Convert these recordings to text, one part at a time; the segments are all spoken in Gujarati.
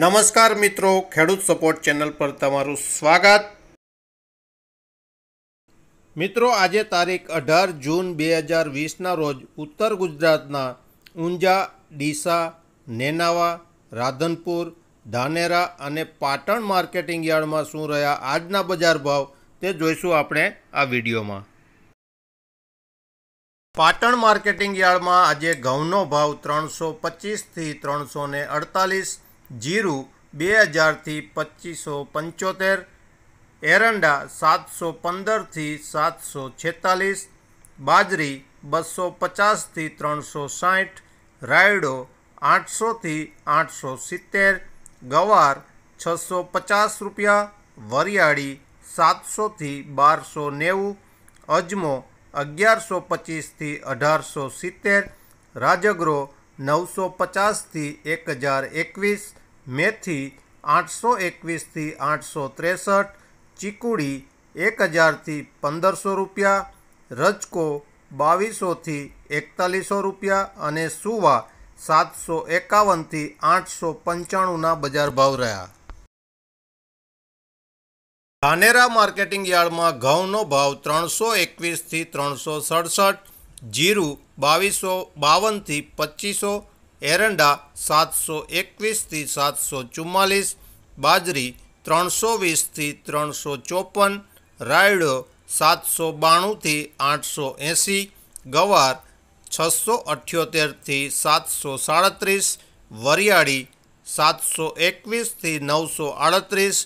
નમસ્કાર મિત્રો ખેડૂત સપોર્ટ ચેનલ પર તમારું સ્વાગત મિત્રો આજે તારીખ અઢાર જૂન બે હજાર વીસના રોજ ઉત્તર ગુજરાતના ઊંઝા ડીસા નેનાવા રાધનપુર ધાનેરા અને પાટણ માર્કેટિંગ યાર્ડમાં શું રહ્યા આજના બજાર ભાવ તે જોઈશું આપણે આ વિડીયોમાં પાટણ માર્કેટિંગ યાર્ડમાં આજે ઘઉંનો ભાવ ત્રણસો પચીસથી ત્રણસો ને અડતાલીસ જીરું બે હજારથી પચીસો પંચોતેર એરંડા સાતસો પંદરથી સાતસો છેતાલીસ બાજરી બસો પચાસથી ત્રણસો સાઠ રાયડો આઠસોથી આઠસો સિત્તેર ગવાર છસો પચાસ રૂપિયા વરિયાળી સાતસોથી બારસો નેવું અજમો અગિયારસો પચીસથી અઢારસો સિત્તેર રાજગરો નવસો પચાસથી એક હજાર એકવીસ મેથી આઠસો એકવીસથી આઠસો ત્રેસઠ ચીકુડી એક હજારથી પંદરસો રૂપિયા રજકો બાવીસોથી એકતાલીસો રૂપિયા અને સુવા સાતસો એકાવનથી આઠસો પંચાણુંના બજાર ભાવ રહ્યા ધાનેરા માર્કેટિંગ યાર્ડમાં ઘઉંનો ભાવ ત્રણસો એકવીસથી ત્રણસો સડસઠ જીરું બાવીસો બાવનથી પચીસો એરંડા સાતસો એકવીસથી સાતસો ચુમ્માલીસ બાજરી ત્રણસો વીસથી ત્રણસો ચોપન રાયડો સાતસો બાણુંથી આઠસો એંસી ગવાર છસો અઠ્યોતેરથી સાતસો સાડત્રીસ વરિયાળી સાતસો એકવીસથી નવસો આડત્રીસ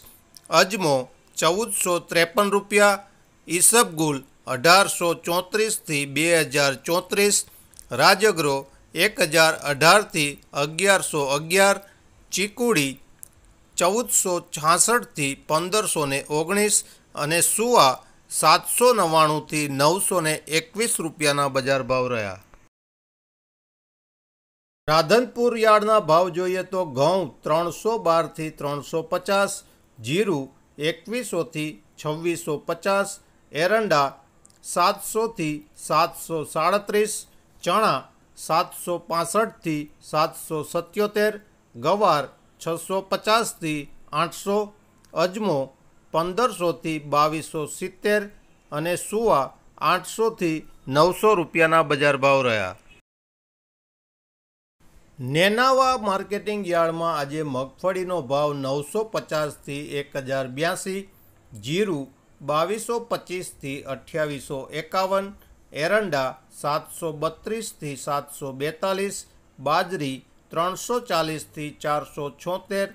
અજમો ચૌદસો ત્રેપન રૂપિયા ઈસબગુલ અઢારસો ચોત્રીસથી બે હજાર ચોત્રીસ રાજગરો એક હજાર અઢારથી અગિયારસો અગિયાર ચીકુડી ચૌદસો છાસઠથી પંદરસો ને ઓગણીસ અને સુવા સાતસો નવ્વાણુંથી નવસો ને એકવીસ રૂપિયાના બજાર ભાવ રહ્યા રાધનપુર યાર્ડના ભાવ જોઈએ તો ઘઉં ત્રણસો બારથી ત્રણસો પચાસ જીરું એકવીસોથી છવ્વીસો પચાસ એરંડા સાતસોથી સાતસો સાડત્રીસ ચણા સાતસો પાસઠથી સાતસો સત્યોતેર ગવાર છસો પચાસથી આઠસો અજમો પંદરસોથી બાવીસો સિત્તેર અને સુવા આઠસોથી નવસો રૂપિયાના બજાર ભાવ રહ્યા નેનાવા માર્કેટિંગ યાર્ડમાં આજે મગફળીનો ભાવ નવસો પચાસથી એક હજાર બ્યાસી જીરું બાવીસો પચીસથી અઠ્યાવીસો એકાવન એરંડા સાતસો બત્રીસથી સાતસો બેતાલીસ બાજરી ત્રણસો ચાલીસથી ચારસો છોતેર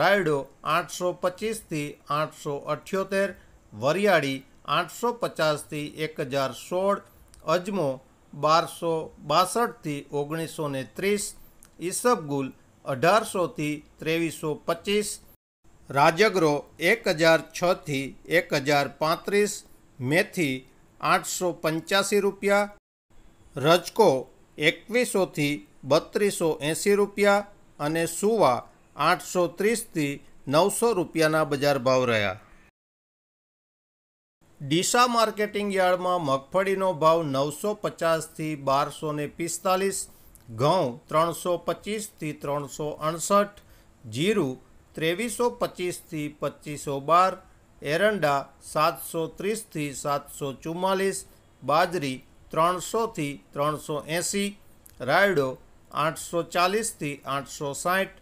રાયડો આઠસો પચીસથી આઠસો અઠ્યોતેર વરિયાળી આઠસો પચાસથી એક હજાર સોળ અજમો બારસો બાસઠથી ઓગણીસો ને ત્રીસ ઈસબગુલ અઢારસોથી ત્રેવીસો પચીસ રાજગરો એક હજાર છથી એક હજાર પાંત્રીસ મેથી આઠસો પંચ્યાસી રૂપિયા રજકો એકવીસોથી બત્રીસો એંસી રૂપિયા અને સુવા આઠસો ત્રીસથી નવસો રૂપિયાના બજાર ભાવ રહ્યા ડીસા માર્કેટિંગ યાર્ડમાં મગફળીનો ભાવ નવસો પચાસથી બારસો ને પિસ્તાલીસ ઘઉં ત્રણસો પચીસથી ત્રણસો અડસઠ જીરું ત્રેવીસો પચીસથી પચીસો બાર એરંડા સાતસો ત્રીસથી સાતસો ચુમ્માલીસ બાજરી ત્રણસોથી ત્રણસો એંસી રાયડો આઠસો ચાલીસથી આઠસો સાઠ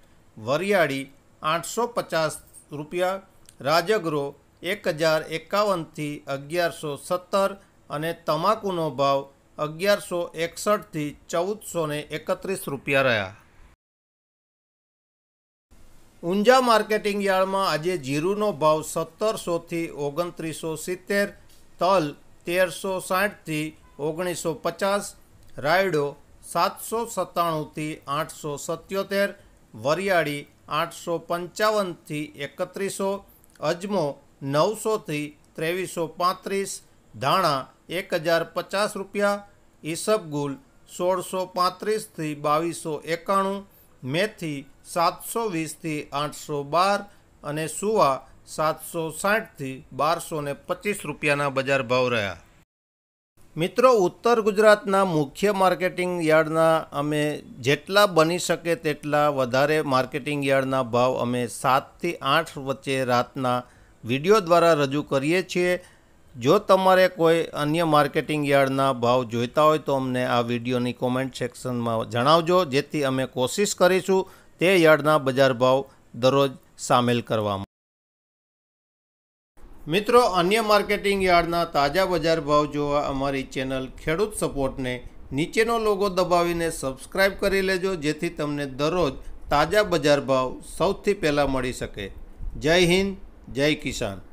વરિયાળી આઠસો પચાસ રૂપિયા રાજગરો એક હજાર એકાવનથી અગિયારસો સત્તર અને તમાકુનો ભાવ અગિયારસો એકસઠથી ચૌદસો એકત્રીસ રૂપિયા રહ્યા ઊંઝા માર્કેટિંગ યાર્ડમાં આજે જીરુનો ભાવ સત્તરસોથી ઓગણત્રીસો સિત્તેર તલ તેરસો સાઠથી ઓગણીસો પચાસ રાયડો સાતસો સત્તાણુંથી આઠસો સત્યોતેર વરિયાળી આઠસો પંચાવનથી એકત્રીસો અજમો નવસોથી ત્રેવીસો પાંત્રીસ ધાણા એક હજાર પચાસ રૂપિયા ઈસબગુલ સોળસો પાંત્રીસથી બાવીસો એકાણું મેથી સાતસો વીસથી આઠસો બાર અને સુવા સાતસો સાઠથી બારસો ને પચીસ રૂપિયાના બજાર ભાવ રહ્યા મિત્રો ઉત્તર ગુજરાતના મુખ્ય માર્કેટિંગ યાર્ડના અમે જેટલા બની શકે તેટલા વધારે માર્કેટિંગ યાર્ડના ભાવ અમે સાતથી આઠ વચ્ચે રાતના વિડીયો દ્વારા રજૂ કરીએ છીએ જો તમારે કોઈ અન્ય માર્કેટિંગ યાર્ડના ભાવ જોઈતા હોય તો અમને આ વિડીયોની કોમેન્ટ સેક્શનમાં જણાવજો જેથી અમે કોશિશ કરીશું તે યાર્ડના બજાર ભાવ દરરોજ સામેલ કરવામાં મિત્રો અન્ય માર્કેટિંગ યાર્ડના તાજા બજાર ભાવ જોવા અમારી ચેનલ ખેડૂત સપોર્ટને નીચેનો લોગો દબાવીને સબસ્ક્રાઇબ કરી લેજો જેથી તમને દરરોજ તાજા બજાર ભાવ સૌથી પહેલાં મળી શકે જય હિન્દ જય કિસાન